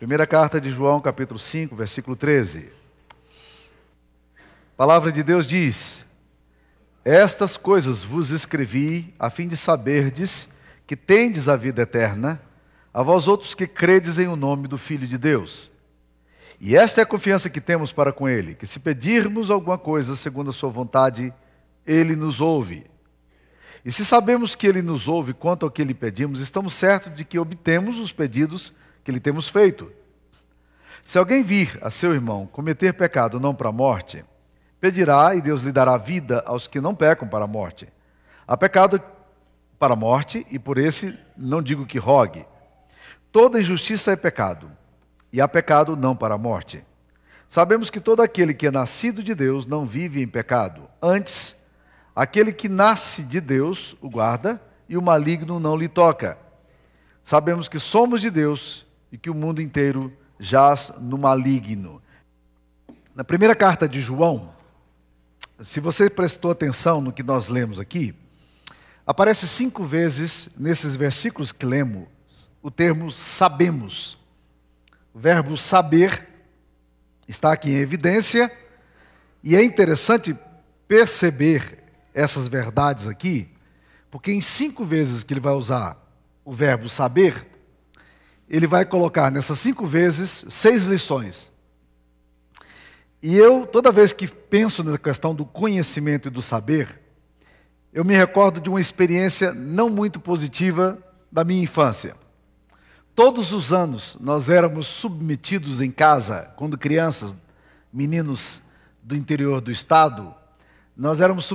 Primeira carta de João, capítulo 5, versículo 13. A palavra de Deus diz: Estas coisas vos escrevi a fim de saberdes que tendes a vida eterna, a vós outros que credes em o nome do Filho de Deus. E esta é a confiança que temos para com Ele, que se pedirmos alguma coisa segundo a Sua vontade, Ele nos ouve. E se sabemos que Ele nos ouve quanto ao que lhe pedimos, estamos certos de que obtemos os pedidos que lhe temos feito. Se alguém vir a seu irmão cometer pecado não para a morte, pedirá e Deus lhe dará vida aos que não pecam para a morte. Há pecado para a morte, e por esse não digo que rogue. Toda injustiça é pecado, e há pecado não para a morte. Sabemos que todo aquele que é nascido de Deus não vive em pecado. Antes, aquele que nasce de Deus o guarda, e o maligno não lhe toca. Sabemos que somos de Deus e que o mundo inteiro jaz no maligno. Na primeira carta de João, se você prestou atenção no que nós lemos aqui, aparece cinco vezes nesses versículos que lemos o termo sabemos. O verbo saber está aqui em evidência e é interessante perceber essas verdades aqui, porque em cinco vezes que ele vai usar o verbo saber, ele vai colocar nessas cinco vezes seis lições. E eu, toda vez que penso na questão do conhecimento e do saber, eu me recordo de uma experiência não muito positiva da minha infância. Todos os anos nós éramos submetidos em casa, quando crianças, meninos do interior do estado, nós éramos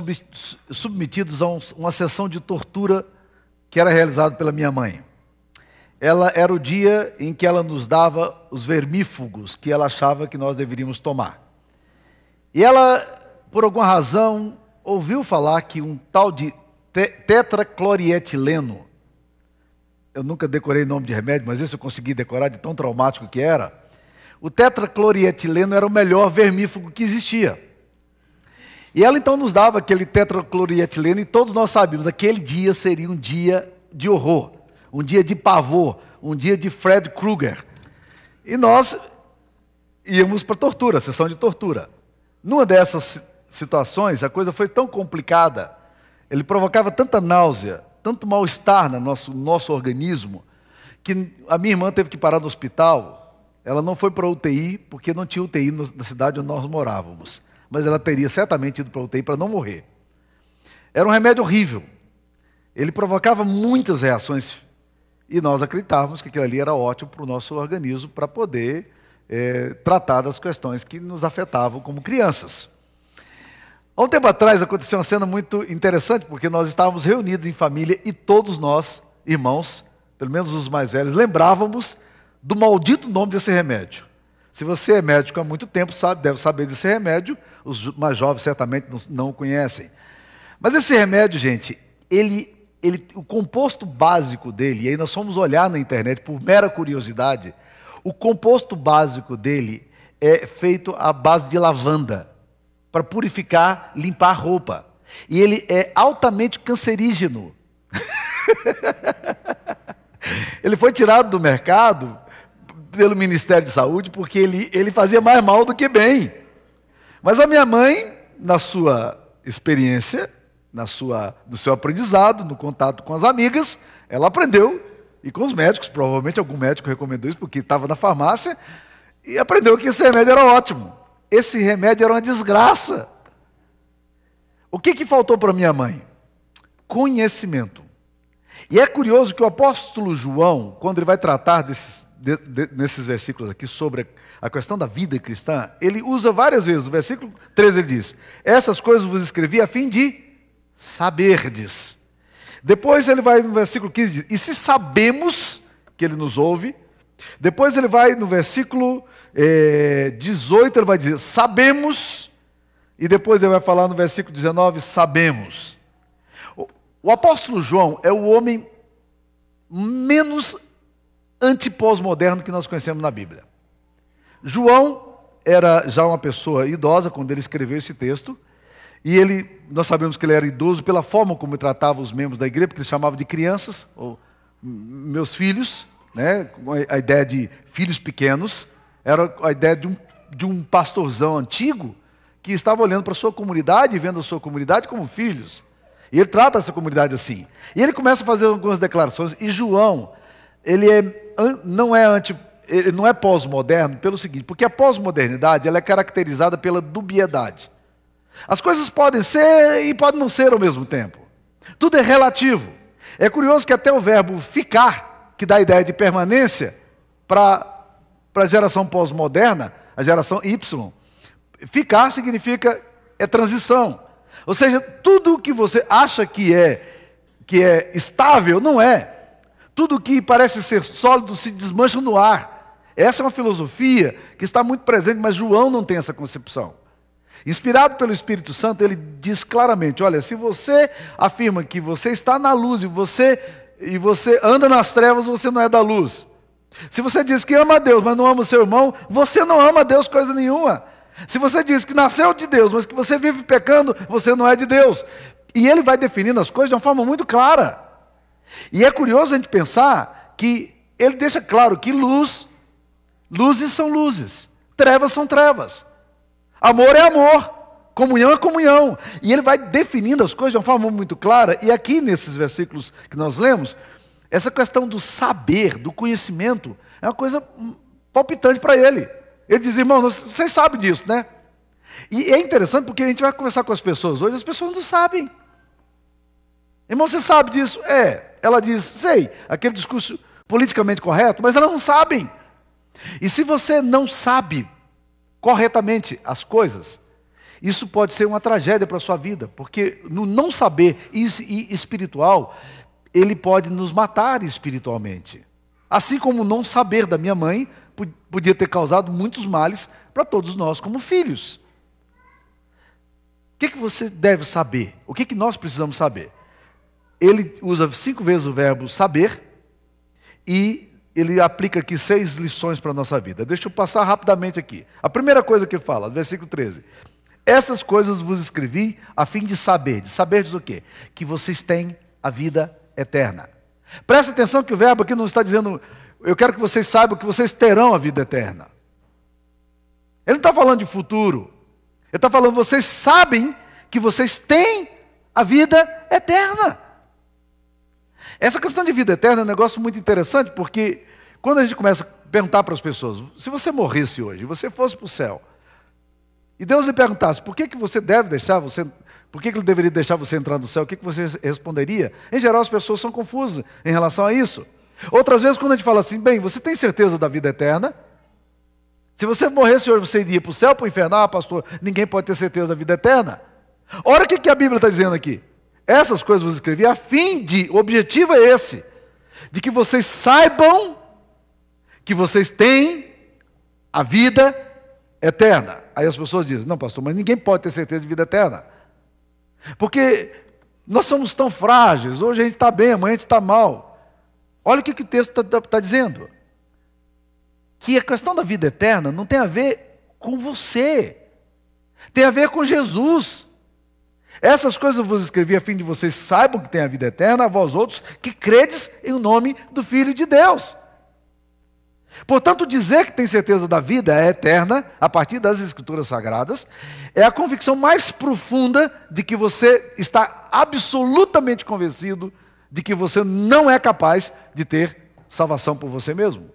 submetidos a uma sessão de tortura que era realizada pela minha mãe ela era o dia em que ela nos dava os vermífugos que ela achava que nós deveríamos tomar. E ela, por alguma razão, ouviu falar que um tal de te tetraclorietileno, eu nunca decorei o nome de remédio, mas esse eu consegui decorar de tão traumático que era. O tetraclorietileno era o melhor vermífugo que existia. E ela então nos dava aquele tetraclorietileno e todos nós sabíamos, aquele dia seria um dia de horror um dia de pavor, um dia de Fred Krueger. E nós íamos para tortura, sessão de tortura. Numa dessas situações, a coisa foi tão complicada, ele provocava tanta náusea, tanto mal-estar no nosso, nosso organismo, que a minha irmã teve que parar no hospital. Ela não foi para UTI, porque não tinha UTI na cidade onde nós morávamos. Mas ela teria certamente ido para UTI para não morrer. Era um remédio horrível. Ele provocava muitas reações e nós acreditávamos que aquilo ali era ótimo para o nosso organismo para poder é, tratar das questões que nos afetavam como crianças. Há um tempo atrás aconteceu uma cena muito interessante, porque nós estávamos reunidos em família e todos nós, irmãos, pelo menos os mais velhos, lembrávamos do maldito nome desse remédio. Se você é médico há muito tempo, sabe, deve saber desse remédio. Os mais jovens certamente não, não conhecem. Mas esse remédio, gente, ele ele, o composto básico dele, e aí nós fomos olhar na internet por mera curiosidade, o composto básico dele é feito à base de lavanda, para purificar, limpar a roupa. E ele é altamente cancerígeno. ele foi tirado do mercado pelo Ministério de Saúde porque ele, ele fazia mais mal do que bem. Mas a minha mãe, na sua experiência, na sua, no seu aprendizado, no contato com as amigas, ela aprendeu, e com os médicos, provavelmente algum médico recomendou isso porque estava na farmácia, e aprendeu que esse remédio era ótimo. Esse remédio era uma desgraça. O que, que faltou para minha mãe? Conhecimento. E é curioso que o apóstolo João, quando ele vai tratar desses, de, de, nesses versículos aqui sobre a questão da vida cristã, ele usa várias vezes. O versículo 13 ele diz: Essas coisas vos escrevi a fim de saberdes. Depois ele vai no versículo 15 diz, e se sabemos que ele nos ouve, depois ele vai no versículo eh, 18, ele vai dizer, sabemos, e depois ele vai falar no versículo 19, sabemos. O, o apóstolo João é o homem menos antipós-moderno que nós conhecemos na Bíblia. João era já uma pessoa idosa quando ele escreveu esse texto, e ele, nós sabemos que ele era idoso pela forma como tratava os membros da igreja, porque ele chamava de crianças, ou meus filhos, né? a ideia de filhos pequenos, era a ideia de um, de um pastorzão antigo que estava olhando para a sua comunidade e vendo a sua comunidade como filhos. E ele trata essa comunidade assim. E ele começa a fazer algumas declarações. E João, ele é, não é anti, ele não é pós-moderno pelo seguinte, porque a pós-modernidade ela é caracterizada pela dubiedade. As coisas podem ser e podem não ser ao mesmo tempo. Tudo é relativo. É curioso que até o verbo ficar, que dá a ideia de permanência, para a geração pós-moderna, a geração Y, ficar significa é transição. Ou seja, tudo o que você acha que é que é estável não é. Tudo que parece ser sólido se desmancha no ar. Essa é uma filosofia que está muito presente, mas João não tem essa concepção. Inspirado pelo Espírito Santo, ele diz claramente: olha, se você afirma que você está na luz e você, e você anda nas trevas, você não é da luz. Se você diz que ama a Deus, mas não ama o seu irmão, você não ama a Deus coisa nenhuma. Se você diz que nasceu de Deus, mas que você vive pecando, você não é de Deus. E ele vai definindo as coisas de uma forma muito clara. E é curioso a gente pensar que ele deixa claro que luz, luzes são luzes, trevas são trevas. Amor é amor. Comunhão é comunhão. E ele vai definindo as coisas de uma forma muito clara. E aqui, nesses versículos que nós lemos, essa questão do saber, do conhecimento, é uma coisa hum, palpitante para ele. Ele diz, irmão, vocês sabem disso, né? E é interessante porque a gente vai conversar com as pessoas hoje, as pessoas não sabem. Irmão, você sabe disso? É. Ela diz, sei, aquele discurso politicamente correto, mas elas não sabem. E se você não sabe corretamente as coisas, isso pode ser uma tragédia para a sua vida, porque no não saber isso e espiritual, ele pode nos matar espiritualmente. Assim como não saber da minha mãe podia ter causado muitos males para todos nós como filhos. O que, que você deve saber? O que, que nós precisamos saber? Ele usa cinco vezes o verbo saber e ele aplica aqui seis lições para a nossa vida. Deixa eu passar rapidamente aqui. A primeira coisa que ele fala, versículo 13. Essas coisas vos escrevi a fim de saber. De saberdes o quê? Que vocês têm a vida eterna. Presta atenção que o verbo aqui não está dizendo, eu quero que vocês saibam que vocês terão a vida eterna. Ele não está falando de futuro. Ele está falando, vocês sabem que vocês têm a vida eterna. Essa questão de vida eterna é um negócio muito interessante, porque quando a gente começa a perguntar para as pessoas, se você morresse hoje, você fosse para o céu, e Deus lhe perguntasse, por que, que você deve deixar você, por que, que ele deveria deixar você entrar no céu, o que, que você responderia? Em geral, as pessoas são confusas em relação a isso. Outras vezes, quando a gente fala assim, bem, você tem certeza da vida eterna? Se você morresse hoje, você iria para o céu, para o inferno? Ah, pastor, ninguém pode ter certeza da vida eterna. Olha o que, que a Bíblia está dizendo aqui. Essas coisas vos escrevi a fim de, o objetivo é esse, de que vocês saibam que vocês têm a vida eterna. Aí as pessoas dizem: não, pastor, mas ninguém pode ter certeza de vida eterna. Porque nós somos tão frágeis, hoje a gente está bem, amanhã a gente está mal. Olha o que, que o texto está tá, tá dizendo. Que a questão da vida eterna não tem a ver com você, tem a ver com Jesus. Essas coisas eu vos escrevi a fim de vocês saibam que tem a vida eterna, a vós outros que credes em o nome do Filho de Deus. Portanto, dizer que tem certeza da vida é eterna, a partir das Escrituras Sagradas, é a convicção mais profunda de que você está absolutamente convencido de que você não é capaz de ter salvação por você mesmo.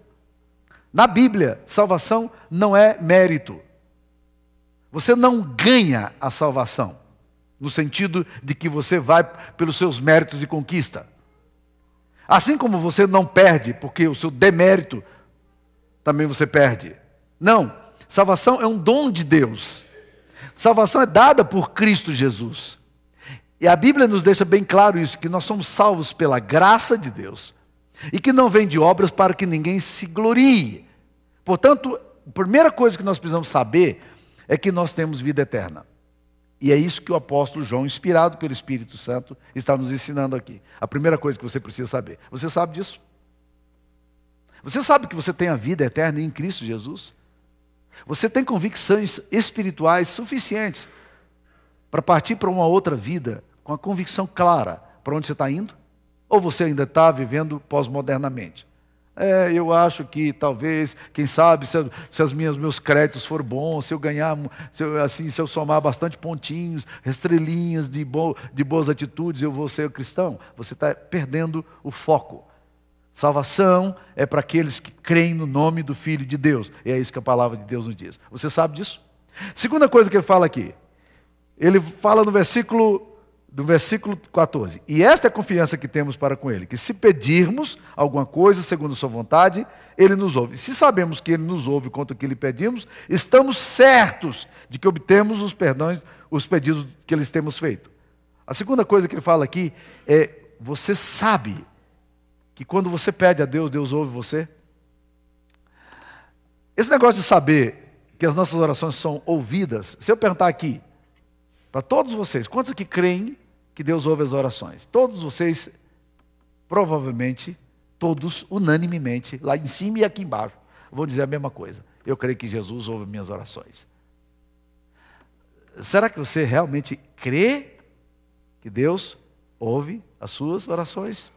Na Bíblia, salvação não é mérito. Você não ganha a salvação no sentido de que você vai pelos seus méritos de conquista. Assim como você não perde, porque o seu demérito também você perde. Não, salvação é um dom de Deus. Salvação é dada por Cristo Jesus. E a Bíblia nos deixa bem claro isso, que nós somos salvos pela graça de Deus e que não vem de obras para que ninguém se glorie. Portanto, a primeira coisa que nós precisamos saber é que nós temos vida eterna. E é isso que o apóstolo João, inspirado pelo Espírito Santo, está nos ensinando aqui. A primeira coisa que você precisa saber. Você sabe disso? Você sabe que você tem a vida eterna em Cristo Jesus? Você tem convicções espirituais suficientes para partir para uma outra vida com a convicção clara para onde você está indo? Ou você ainda está vivendo pós-modernamente? É, eu acho que talvez, quem sabe, se, se as minhas meus créditos forem bons, se eu ganhar, se eu, assim, se eu somar bastante pontinhos, estrelinhas de, bo, de boas atitudes, eu vou ser cristão. Você está perdendo o foco. Salvação é para aqueles que creem no nome do Filho de Deus. E é isso que a palavra de Deus nos diz. Você sabe disso? Segunda coisa que ele fala aqui. Ele fala no versículo do versículo 14. E esta é a confiança que temos para com Ele, que se pedirmos alguma coisa segundo Sua vontade, Ele nos ouve. Se sabemos que Ele nos ouve quanto que lhe pedimos, estamos certos de que obtemos os perdões, os pedidos que lhes temos feito. A segunda coisa que ele fala aqui é: você sabe que quando você pede a Deus, Deus ouve você. Esse negócio de saber que as nossas orações são ouvidas, se eu perguntar aqui para todos vocês, quantos que creem que Deus ouve as orações. Todos vocês, provavelmente, todos unanimemente, lá em cima e aqui embaixo, vão dizer a mesma coisa. Eu creio que Jesus ouve minhas orações. Será que você realmente crê que Deus ouve as suas orações?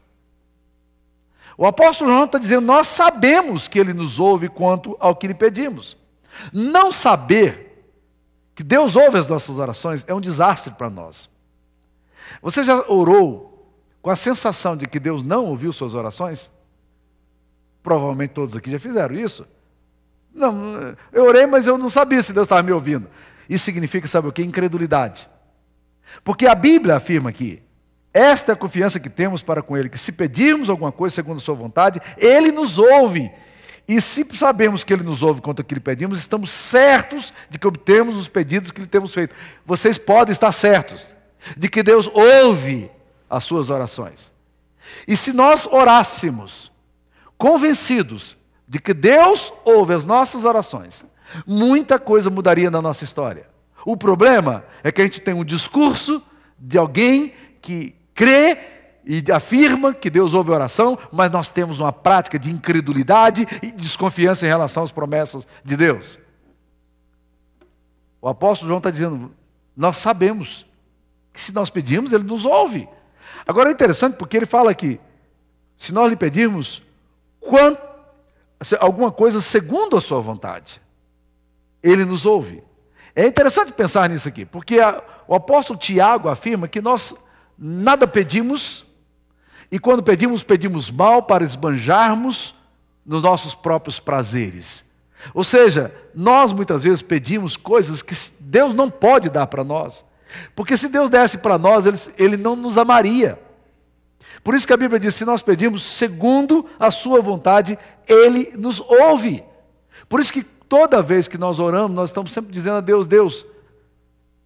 O apóstolo João está dizendo: Nós sabemos que Ele nos ouve quanto ao que lhe pedimos. Não saber que Deus ouve as nossas orações é um desastre para nós. Você já orou com a sensação de que Deus não ouviu suas orações? Provavelmente todos aqui já fizeram isso. Não, eu orei, mas eu não sabia se Deus estava me ouvindo. Isso significa, sabe o que? Incredulidade. Porque a Bíblia afirma que esta é a confiança que temos para com Ele, que se pedirmos alguma coisa segundo a Sua vontade, Ele nos ouve. E se sabemos que Ele nos ouve quanto a que pedimos, estamos certos de que obtemos os pedidos que lhe temos feito. Vocês podem estar certos de que Deus ouve as suas orações. E se nós orássemos convencidos de que Deus ouve as nossas orações, muita coisa mudaria na nossa história. O problema é que a gente tem um discurso de alguém que crê e afirma que Deus ouve a oração, mas nós temos uma prática de incredulidade e desconfiança em relação às promessas de Deus. O apóstolo João está dizendo: nós sabemos que se nós pedirmos, ele nos ouve. Agora é interessante porque ele fala aqui: se nós lhe pedirmos quanto, alguma coisa segundo a sua vontade, ele nos ouve. É interessante pensar nisso aqui, porque a, o apóstolo Tiago afirma que nós nada pedimos, e quando pedimos, pedimos mal para esbanjarmos nos nossos próprios prazeres. Ou seja, nós muitas vezes pedimos coisas que Deus não pode dar para nós. Porque se Deus desse para nós, ele, ele não nos amaria. Por isso que a Bíblia diz: se nós pedimos segundo a Sua vontade, Ele nos ouve. Por isso que toda vez que nós oramos, nós estamos sempre dizendo a Deus: Deus,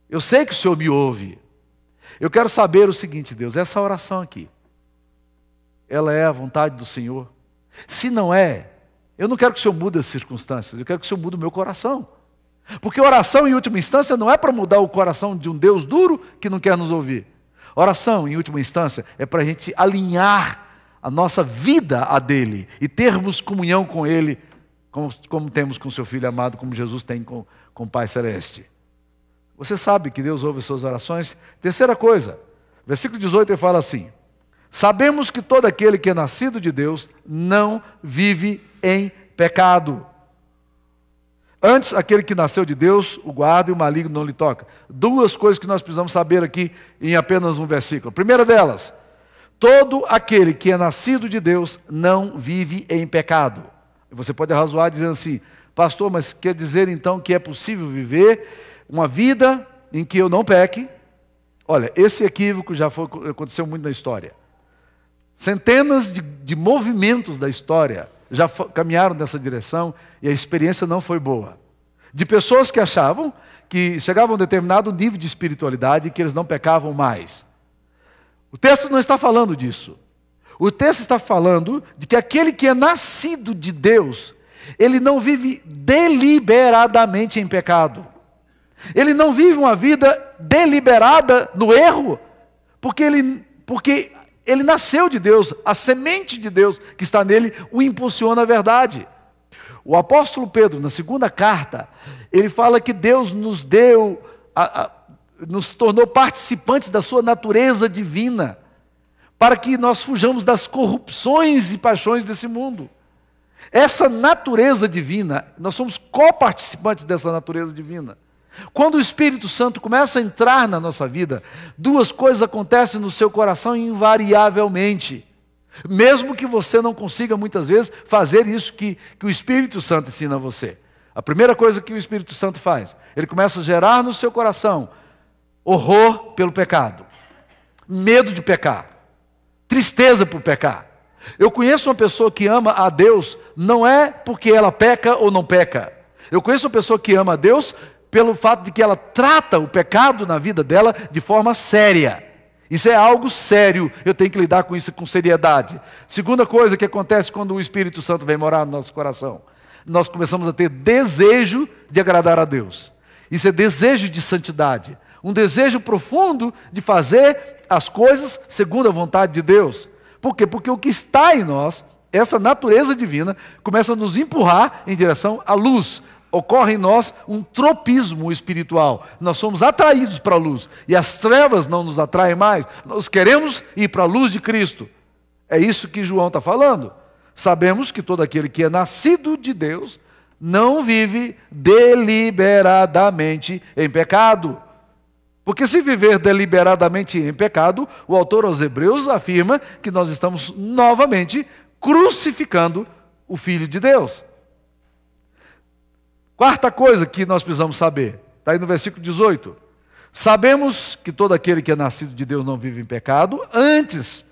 eu sei que o Senhor me ouve. Eu quero saber o seguinte, Deus: essa oração aqui, ela é a vontade do Senhor? Se não é, eu não quero que o Senhor mude as circunstâncias, eu quero que o Senhor mude o meu coração. Porque oração, em última instância, não é para mudar o coração de um Deus duro que não quer nos ouvir. Oração, em última instância, é para a gente alinhar a nossa vida a dele e termos comunhão com ele, como, como temos com seu filho amado, como Jesus tem com, com o Pai Celeste. Você sabe que Deus ouve suas orações. Terceira coisa, versículo 18 ele fala assim: Sabemos que todo aquele que é nascido de Deus não vive em pecado. Antes, aquele que nasceu de Deus o guarda e o maligno não lhe toca. Duas coisas que nós precisamos saber aqui em apenas um versículo. A primeira delas, todo aquele que é nascido de Deus não vive em pecado. Você pode razoar dizendo assim, pastor, mas quer dizer então que é possível viver uma vida em que eu não peque? Olha, esse equívoco já foi, aconteceu muito na história. Centenas de, de movimentos da história já caminharam nessa direção e a experiência não foi boa. De pessoas que achavam que chegavam a um determinado nível de espiritualidade e que eles não pecavam mais. O texto não está falando disso. O texto está falando de que aquele que é nascido de Deus, ele não vive deliberadamente em pecado. Ele não vive uma vida deliberada no erro, porque, ele, porque ele nasceu de Deus, a semente de Deus que está nele o impulsiona à verdade. O apóstolo Pedro, na segunda carta, ele fala que Deus nos deu, a, a, nos tornou participantes da sua natureza divina, para que nós fujamos das corrupções e paixões desse mundo. Essa natureza divina, nós somos coparticipantes dessa natureza divina. Quando o Espírito Santo começa a entrar na nossa vida, duas coisas acontecem no seu coração invariavelmente. Mesmo que você não consiga muitas vezes fazer isso que, que o Espírito Santo ensina a você. A primeira coisa que o Espírito Santo faz, ele começa a gerar no seu coração horror pelo pecado, medo de pecar, tristeza por pecar. Eu conheço uma pessoa que ama a Deus, não é porque ela peca ou não peca. Eu conheço uma pessoa que ama a Deus pelo fato de que ela trata o pecado na vida dela de forma séria. Isso é algo sério, eu tenho que lidar com isso com seriedade. Segunda coisa que acontece quando o Espírito Santo vem morar no nosso coração, nós começamos a ter desejo de agradar a Deus. Isso é desejo de santidade, um desejo profundo de fazer as coisas segundo a vontade de Deus. Por quê? Porque o que está em nós, essa natureza divina, começa a nos empurrar em direção à luz, ocorre em nós um tropismo espiritual. Nós somos atraídos para a luz e as trevas não nos atraem mais. Nós queremos ir para a luz de Cristo. É isso que João está falando. Sabemos que todo aquele que é nascido de Deus não vive deliberadamente em pecado. Porque se viver deliberadamente em pecado, o autor aos Hebreus afirma que nós estamos novamente crucificando o Filho de Deus. Quarta coisa que nós precisamos saber, está aí no versículo 18. Sabemos que todo aquele que é nascido de Deus não vive em pecado, antes,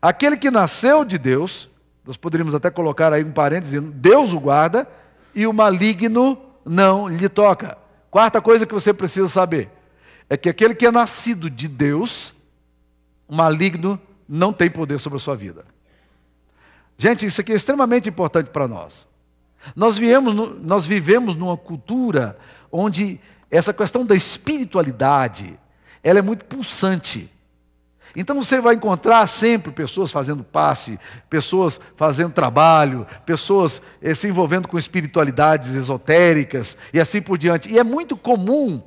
aquele que nasceu de Deus, nós poderíamos até colocar aí um parêntese, Deus o guarda e o maligno não lhe toca. Quarta coisa que você precisa saber é que aquele que é nascido de Deus, o maligno não tem poder sobre a sua vida. Gente, isso aqui é extremamente importante para nós. Nós, viemos, nós vivemos numa cultura onde essa questão da espiritualidade ela é muito pulsante. Então você vai encontrar sempre pessoas fazendo passe, pessoas fazendo trabalho, pessoas eh, se envolvendo com espiritualidades esotéricas e assim por diante. E é muito comum,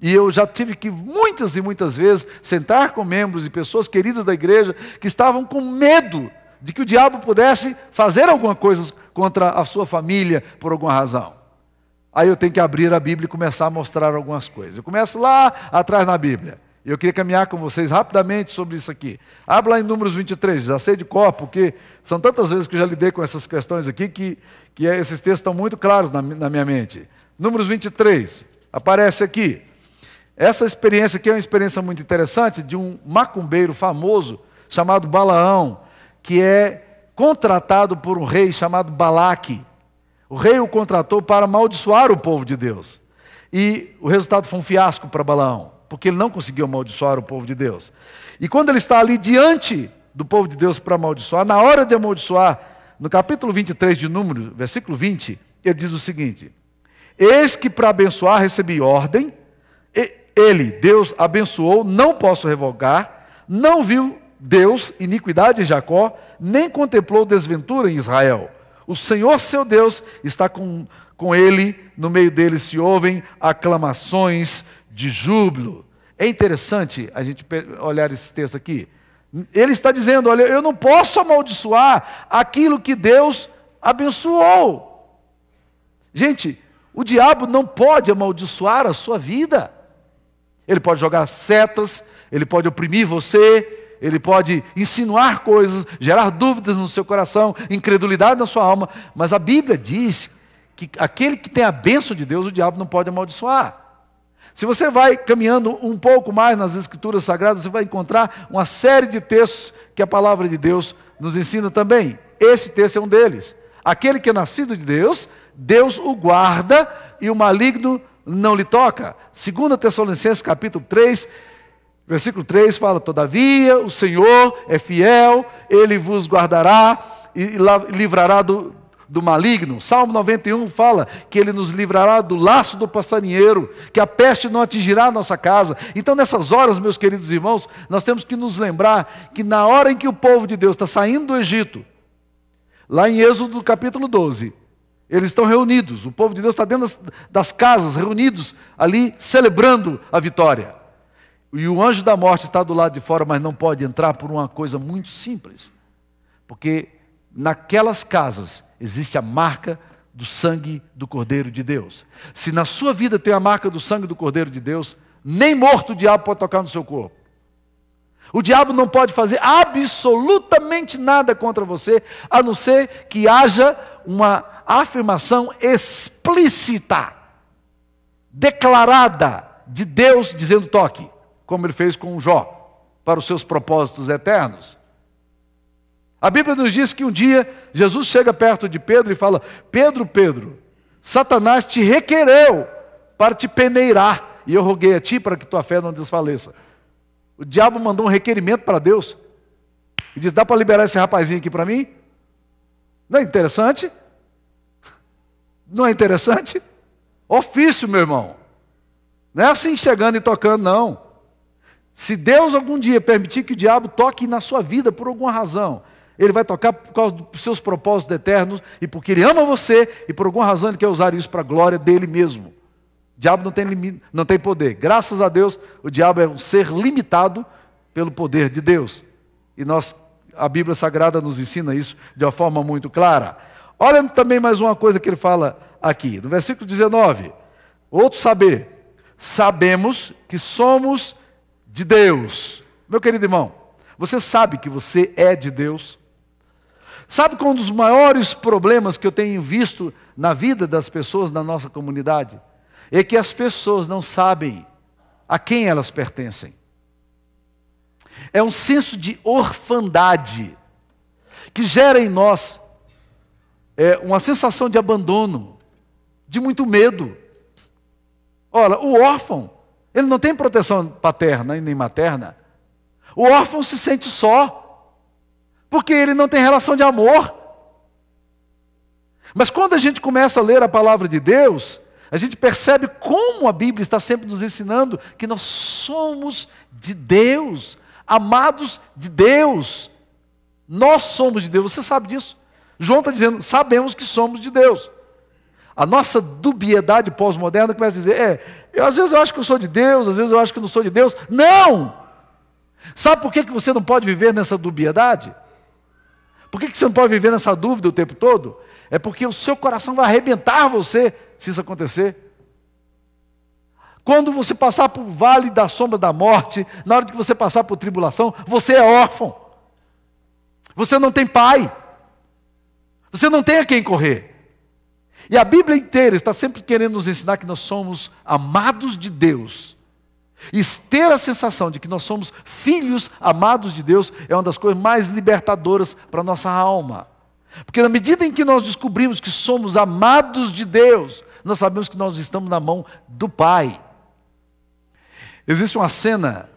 e eu já tive que muitas e muitas vezes sentar com membros e pessoas queridas da igreja que estavam com medo de que o diabo pudesse fazer alguma coisa contra a sua família por alguma razão. Aí eu tenho que abrir a Bíblia e começar a mostrar algumas coisas. Eu começo lá atrás na Bíblia. Eu queria caminhar com vocês rapidamente sobre isso aqui. Abra lá em Números 23, já sei de cor, porque são tantas vezes que eu já lidei com essas questões aqui que, que é, esses textos estão muito claros na, na minha mente. Números 23, aparece aqui. Essa experiência aqui é uma experiência muito interessante de um macumbeiro famoso chamado Balaão, que é contratado por um rei chamado Balaque. O rei o contratou para amaldiçoar o povo de Deus. E o resultado foi um fiasco para Balaão, porque ele não conseguiu amaldiçoar o povo de Deus. E quando ele está ali diante do povo de Deus para amaldiçoar, na hora de amaldiçoar, no capítulo 23 de Números, versículo 20, ele diz o seguinte: Eis que para abençoar recebi ordem, ele, Deus, abençoou, não posso revogar, não viu Deus iniquidade em Jacó, nem contemplou desventura em Israel. O Senhor seu Deus está com, com ele, no meio dele se ouvem aclamações de júbilo. É interessante a gente olhar esse texto aqui. Ele está dizendo: olha, eu não posso amaldiçoar aquilo que Deus abençoou. Gente, o diabo não pode amaldiçoar a sua vida. Ele pode jogar setas, ele pode oprimir você, ele pode insinuar coisas, gerar dúvidas no seu coração, incredulidade na sua alma, mas a Bíblia diz que aquele que tem a bênção de Deus, o diabo não pode amaldiçoar. Se você vai caminhando um pouco mais nas Escrituras Sagradas, você vai encontrar uma série de textos que a palavra de Deus nos ensina também. Esse texto é um deles. Aquele que é nascido de Deus, Deus o guarda e o maligno não lhe toca. 2 Tessalonicenses capítulo 3, Versículo 3 fala: Todavia o Senhor é fiel, ele vos guardará e livrará do, do maligno. Salmo 91 fala que ele nos livrará do laço do passarinheiro, que a peste não atingirá a nossa casa. Então, nessas horas, meus queridos irmãos, nós temos que nos lembrar que na hora em que o povo de Deus está saindo do Egito, lá em Êxodo capítulo 12, eles estão reunidos, o povo de Deus está dentro das, das casas, reunidos ali, celebrando a vitória. E o anjo da morte está do lado de fora, mas não pode entrar por uma coisa muito simples. Porque naquelas casas existe a marca do sangue do Cordeiro de Deus. Se na sua vida tem a marca do sangue do Cordeiro de Deus, nem morto o diabo pode tocar no seu corpo. O diabo não pode fazer absolutamente nada contra você, a não ser que haja uma afirmação explícita, declarada de Deus dizendo toque como ele fez com Jó, para os seus propósitos eternos. A Bíblia nos diz que um dia Jesus chega perto de Pedro e fala: Pedro, Pedro, Satanás te requereu para te peneirar, e eu roguei a ti para que tua fé não desfaleça. O diabo mandou um requerimento para Deus e diz: Dá para liberar esse rapazinho aqui para mim? Não é interessante? Não é interessante? Ofício, meu irmão. Não é assim chegando e tocando, não. Se Deus algum dia permitir que o diabo toque na sua vida por alguma razão, ele vai tocar por causa dos seus propósitos eternos e porque ele ama você e por alguma razão ele quer usar isso para a glória dele mesmo. O diabo não tem, não tem poder. Graças a Deus, o diabo é um ser limitado pelo poder de Deus. E nós, a Bíblia Sagrada nos ensina isso de uma forma muito clara. Olha também mais uma coisa que ele fala aqui, no versículo 19. Outro saber. Sabemos que somos de Deus. Meu querido irmão, você sabe que você é de Deus? Sabe qual é um dos maiores problemas que eu tenho visto na vida das pessoas na nossa comunidade? É que as pessoas não sabem a quem elas pertencem. É um senso de orfandade que gera em nós é, uma sensação de abandono, de muito medo. Olha, o órfão ele não tem proteção paterna e nem materna. O órfão se sente só, porque ele não tem relação de amor. Mas quando a gente começa a ler a palavra de Deus, a gente percebe como a Bíblia está sempre nos ensinando que nós somos de Deus, amados de Deus. Nós somos de Deus, você sabe disso. João está dizendo: sabemos que somos de Deus. A nossa dubiedade pós-moderna começa a dizer: é, eu, às vezes eu acho que eu sou de Deus, às vezes eu acho que eu não sou de Deus. Não! Sabe por que, que você não pode viver nessa dubiedade? Por que, que você não pode viver nessa dúvida o tempo todo? É porque o seu coração vai arrebentar você se isso acontecer. Quando você passar por vale da sombra da morte, na hora que você passar por tribulação, você é órfão. Você não tem pai. Você não tem a quem correr. E a Bíblia inteira está sempre querendo nos ensinar que nós somos amados de Deus. E ter a sensação de que nós somos filhos amados de Deus é uma das coisas mais libertadoras para a nossa alma. Porque na medida em que nós descobrimos que somos amados de Deus, nós sabemos que nós estamos na mão do Pai. Existe uma cena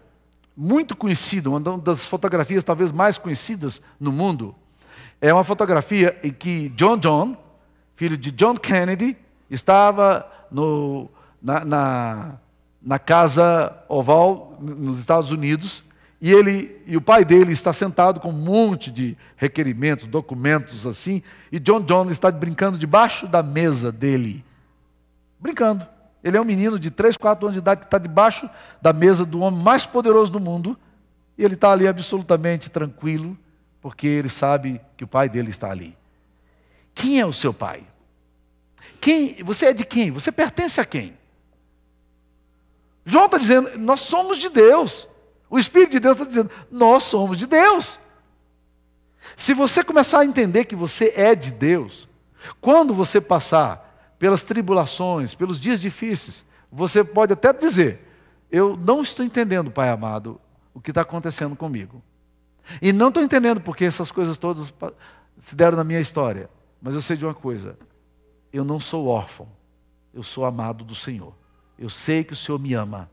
muito conhecida, uma das fotografias talvez mais conhecidas no mundo. É uma fotografia em que John John, filho de John Kennedy, estava no, na, na, na casa Oval, nos Estados Unidos, e ele e o pai dele está sentado com um monte de requerimentos, documentos assim, e John John está brincando debaixo da mesa dele. Brincando. Ele é um menino de 3, 4 anos de idade que está debaixo da mesa do homem mais poderoso do mundo, e ele está ali absolutamente tranquilo, porque ele sabe que o pai dele está ali. Quem é o seu pai? Quem, você é de quem? Você pertence a quem? João está dizendo, nós somos de Deus. O Espírito de Deus está dizendo, nós somos de Deus. Se você começar a entender que você é de Deus, quando você passar pelas tribulações, pelos dias difíceis, você pode até dizer: Eu não estou entendendo, Pai amado, o que está acontecendo comigo. E não estou entendendo porque essas coisas todas se deram na minha história. Mas eu sei de uma coisa: eu não sou órfão, eu sou amado do Senhor. Eu sei que o Senhor me ama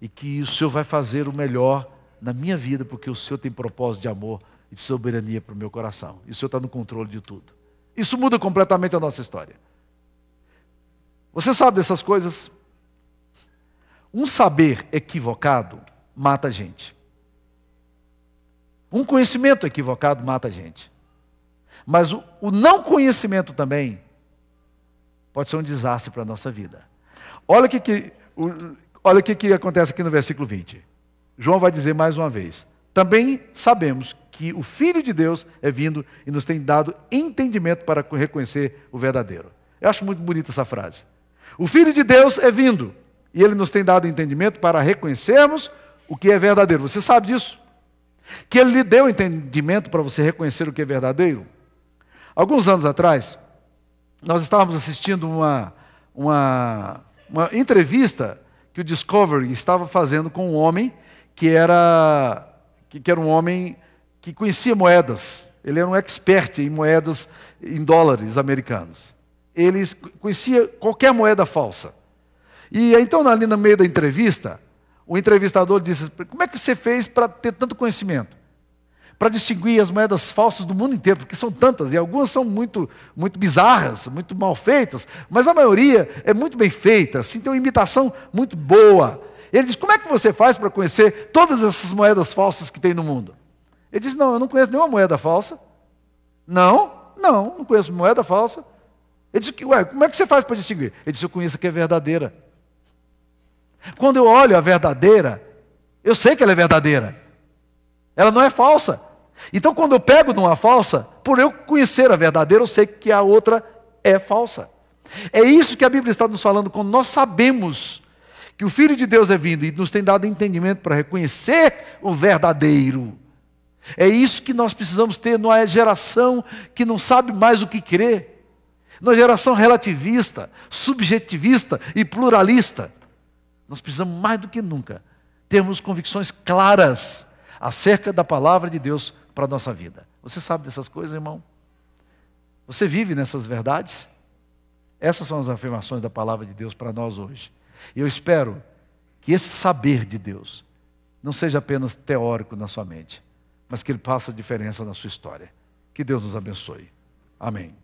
e que o Senhor vai fazer o melhor na minha vida, porque o Senhor tem propósito de amor e de soberania para o meu coração. E o Senhor está no controle de tudo. Isso muda completamente a nossa história. Você sabe dessas coisas? Um saber equivocado mata a gente. Um conhecimento equivocado mata a gente. Mas o, o não conhecimento também pode ser um desastre para a nossa vida. Olha o que, que, o, olha o que, que acontece aqui no versículo 20. João vai dizer mais uma vez: Também sabemos que o Filho de Deus é vindo e nos tem dado entendimento para reconhecer o verdadeiro. Eu acho muito bonita essa frase. O Filho de Deus é vindo e ele nos tem dado entendimento para reconhecermos o que é verdadeiro. Você sabe disso? Que ele lhe deu entendimento para você reconhecer o que é verdadeiro? Alguns anos atrás, nós estávamos assistindo uma, uma, uma entrevista que o Discovery estava fazendo com um homem que era, que, que era um homem que conhecia moedas. Ele era um expert em moedas, em dólares americanos. Ele conhecia qualquer moeda falsa. E então, ali no meio da entrevista, o entrevistador disse: Como é que você fez para ter tanto conhecimento? para distinguir as moedas falsas do mundo inteiro, porque são tantas e algumas são muito, muito bizarras, muito mal feitas, mas a maioria é muito bem feita, assim, tem uma imitação muito boa. Ele diz: Como é que você faz para conhecer todas essas moedas falsas que tem no mundo? Ele diz: Não, eu não conheço nenhuma moeda falsa. Não, não, não conheço moeda falsa. Ele diz: Ué, como é que você faz para distinguir? Ele diz: Eu conheço a que é verdadeira. Quando eu olho a verdadeira, eu sei que ela é verdadeira. Ela não é falsa. Então, quando eu pego numa falsa, por eu conhecer a verdadeira, eu sei que a outra é falsa. É isso que a Bíblia está nos falando quando nós sabemos que o Filho de Deus é vindo e nos tem dado entendimento para reconhecer o verdadeiro. É isso que nós precisamos ter numa geração que não sabe mais o que crer, numa geração relativista, subjetivista e pluralista. Nós precisamos mais do que nunca termos convicções claras acerca da palavra de Deus para a nossa vida. Você sabe dessas coisas, irmão? Você vive nessas verdades? Essas são as afirmações da palavra de Deus para nós hoje. E eu espero que esse saber de Deus não seja apenas teórico na sua mente, mas que ele faça diferença na sua história. Que Deus nos abençoe. Amém.